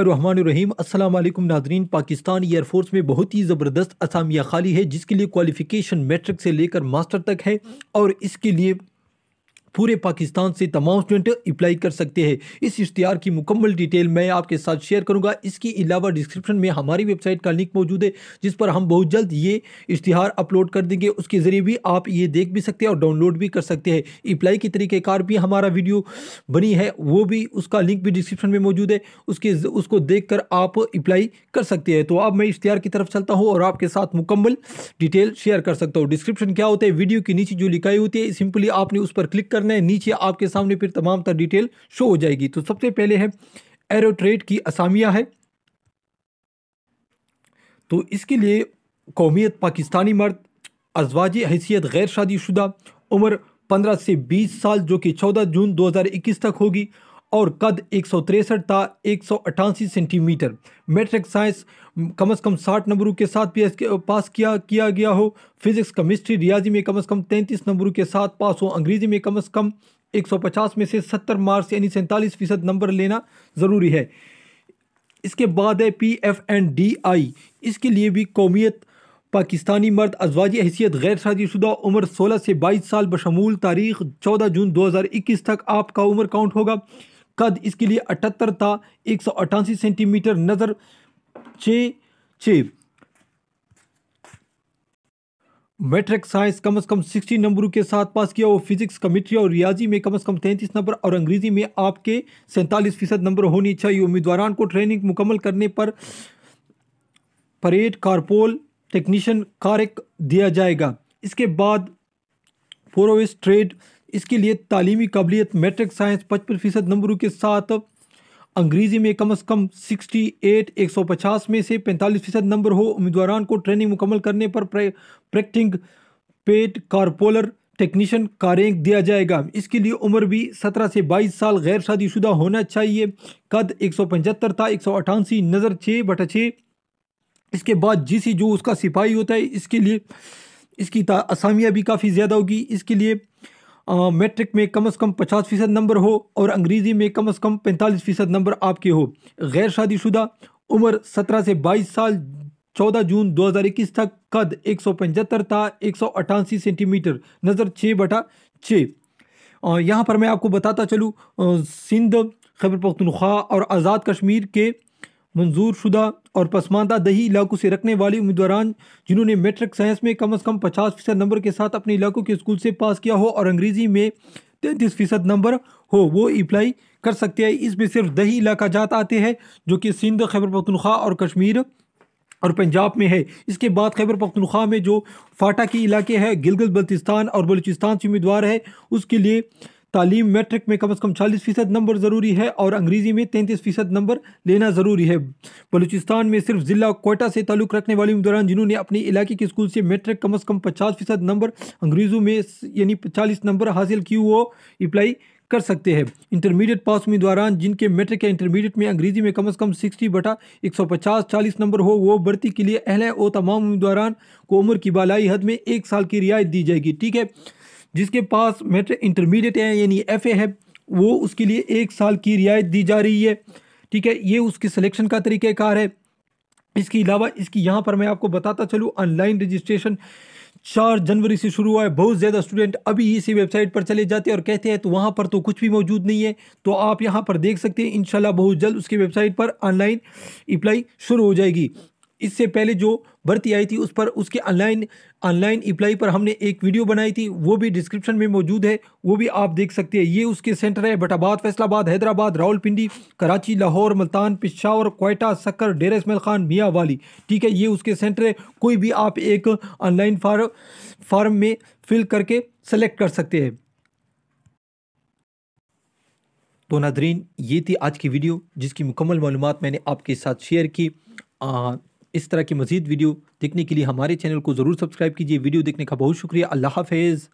रहीम अस्सलाम वालेकुम नाजरीन पाकिस्तान एयरफोर्स में बहुत ही ज़बरदस्त असामिया खाली है जिसके लिए क्वालिफ़िकेशन मेट्रिक से लेकर मास्टर तक है और इसके लिए पूरे पाकिस्तान से तमाम स्टूडेंट अप्लाई कर सकते हैं इस इश्तिहार की मुकम्मल डिटेल मैं आपके साथ शेयर करूंगा इसके अलावा डिस्क्रिप्शन में हमारी वेबसाइट का लिंक मौजूद है जिस पर हम बहुत जल्द ये इश्तिहार अपलोड कर देंगे उसके ज़रिए भी आप ये देख भी सकते हैं और डाउनलोड भी कर सकते हैं अप्लाई के तरीक़ेकार भी हमारा वीडियो बनी है वो भी उसका लिंक भी डिस्क्रिप्शन में मौजूद है उसके उसको देख कर आप अप्लाई कर सकते हैं तो अब मैं इश्तिहार की तरफ चलता हूँ और आपके साथ मुकम्मल डिटेल शेयर कर सकता हूँ डिस्क्रिप्शन क्या होता है वीडियो के नीचे जो लिखाई होती है सिंपली आपने उस पर क्लिक कर करना है नीचे आपके सामने फिर तमाम तर डिटेल शो हो जाएगी तो सबसे पहले है एरोट्रेट की असामिया है तो इसके लिए कौमियत पाकिस्तानी मर्द अजवाजी हैसियत गैर शादी शुदा उम्र पंद्रह से बीस साल जो कि चौदह जून दो हज़ार इक्कीस तक होगी और कद एक था एक सेंटीमीटर मैट्रिक साइंस कम से कम साठ नंबरों के साथ पी पास किया किया गया हो फिज़िक्स केमिस्ट्री रियाजी में कम से कम तैंतीस नंबरों के साथ पास हो अंग्रेज़ी में कम से कम 150 में से 70 मार्क्स यानी सैंतालीस फ़ीसद नंबर लेना ज़रूरी है इसके बाद है P F and D I इसके लिए भी कौमियत पाकिस्तानी मर्द अजवाजी हैसियत गैर शादीशुदा उम्र 16 से 22 साल बशमूल तारीख 14 जून 2021 तक आपका उम्र काउंट होगा कद इसके लिए अठहत्तर था एक सेंटीमीटर नज़र छः छ मैट्रिक साइंस कम से कम सिक्सटी नंबरों के साथ पास किया और फिजिक्स कमिट्री और रियाजी में कम से कम तैंतीस नंबर और अंग्रेजी में आपके सैंतालीस फीसद नंबर होनी चाहिए उम्मीदवार को ट्रेनिंग मुकम्मल करने पर परेड कारपोल टेक्नीशियन कार्य दिया जाएगा इसके बाद फोरोवेस्ट ट्रेड इसके लिए तालीमी काबिलियत मेट्रिक साइंस पचपन फ़ीसद नंबरों के साथ अंग्रेज़ी में कम अज़ कम सिक्सटी एट एक सौ पचास में से पैंतालीस फ़ीसद नंबर हो उम्मीदवारान को ट्रेनिंग मुकम्मल करने पर प्रैक्टिंग पेट कारपोलर टेक्नीशियन का रैंक दिया जाएगा इसके लिए उम्र भी सत्रह से बाईस साल गैर शादीशुदा होना चाहिए कद एक सौ पचहत्तर था एक सौ अठासी नज़र छः बटा छः इसके बाद जी जो उसका सिपाही होता है इसके लिए इसकी असामियाँ भी काफ़ी ज़्यादा होगी इसके लिए मैट्रिक में कम अज़ कम पचास फ़ीसद नंबर हो और अंग्रेज़ी में कम अज़ कम पैंतालीस फ़ीसद नंबर आपके हो गैर शादीशुदा उम्र सत्रह से बाईस साल चौदह जून दो हज़ार इक्कीस तक कद एक सौ पचहत्तर था एक सौ अठासी सेंटीमीटर नज़र छः बटा छः यहाँ पर मैं आपको बताता चलूँ सिंध खैबर पख्तनख्वा और आज़ाद कश्मीर के मंजूर शुदा और पसमानदा दही इलाकों से रखने वाले उम्मीदवार जिन्होंने मेट्रिक साइंस में कम अज़ कम पचास फीसद नंबर के साथ अपने इलाकों के स्कूल से पास किया हो और अंग्रेज़ी में तैंतीस फीसद नंबर हो वो अप्लाई कर सकते हैं इसमें सिर्फ दही इलाका जात आते हैं जो कि सिंध खैबर पखतनख्वा और कश्मीर और पंजाब में है इसके बाद खैबर पखतनख्वा में जो फाटा के इलाके हैं गिलगत बल्तिस्तान और बलूचिस्तान से उम्मीदवार है उसके लिए तालीम मैट्रिक में कम अज़ कम चालीस फ़ीसद नंबर ज़रूरी है और अंग्रेज़ी में तैंतीस फ़ीसद नंबर लेना ज़रूरी है बलूचिस्तान में सिर्फ ज़िला कोयटा से ताल्लुक़ रखने वाले उम्मीदवार जिन्होंने अपने इलाके के स्कूल से मैट्रिक कम अज़ कम पचास फ़ीसद नंबर अंग्रेज़ों में यानी चालीस नंबर हासिल की वो अप्लाई कर सकते हैं इंटरमीडिएट पास उम्मीदवार जिनके मेट्रिक या इंटरमीडिएट में अंग्रेजी में कम अज़ कम सिक्सटी बटा एक सौ पचास चालीस नंबर हो वो भर्ती के लिए अहल और तमाम उम्मीदवार को उम्र की बालाई हद में एक साल की रियायत दी जाएगी ठीक है जिसके पास मेट्रिक इंटरमीडिएट है यानी एफ है वो उसके लिए एक साल की रियायत दी जा रही है ठीक है ये उसके सिलेक्शन का तरीक़ेकार है इसके अलावा इसकी यहाँ पर मैं आपको बताता चलूँ ऑनलाइन रजिस्ट्रेशन चार जनवरी से शुरू हुआ है बहुत ज़्यादा स्टूडेंट अभी इसी वेबसाइट पर चले जाते हैं और कहते हैं तो वहाँ पर तो कुछ भी मौजूद नहीं है तो आप यहाँ पर देख सकते हैं इन बहुत जल्द उसकी वेबसाइट पर ऑनलाइन अप्लाई शुरू हो जाएगी इससे पहले जो भर्ती आई थी उस पर उसके ऑनलाइन ऑनलाइन अप्लाई पर हमने एक वीडियो बनाई थी वो भी डिस्क्रिप्शन में मौजूद है वो भी आप देख सकते हैं ये उसके सेंटर है बटाबाद फैसलाबाद हैदराबाद रावलपिंडी कराची लाहौर मुल्तान पिशावर कोयटा सक्कर डेरा इसमल खान मियाँ वाली ठीक है ये उसके सेंटर है कोई भी आप एक ऑनलाइन फार्म फार्म में फिल करके सेलेक्ट कर सकते हैं तो नादरीन ये थी आज की वीडियो जिसकी मुकम्मल मालूम मैंने आपके साथ शेयर की आ, इस तरह की मजीद वीडियो देखने के लिए हमारे चैनल को ज़रूर सब्सक्राइब कीजिए वीडियो देखने का बहुत शुक्रिया अल्लाह हाफिज़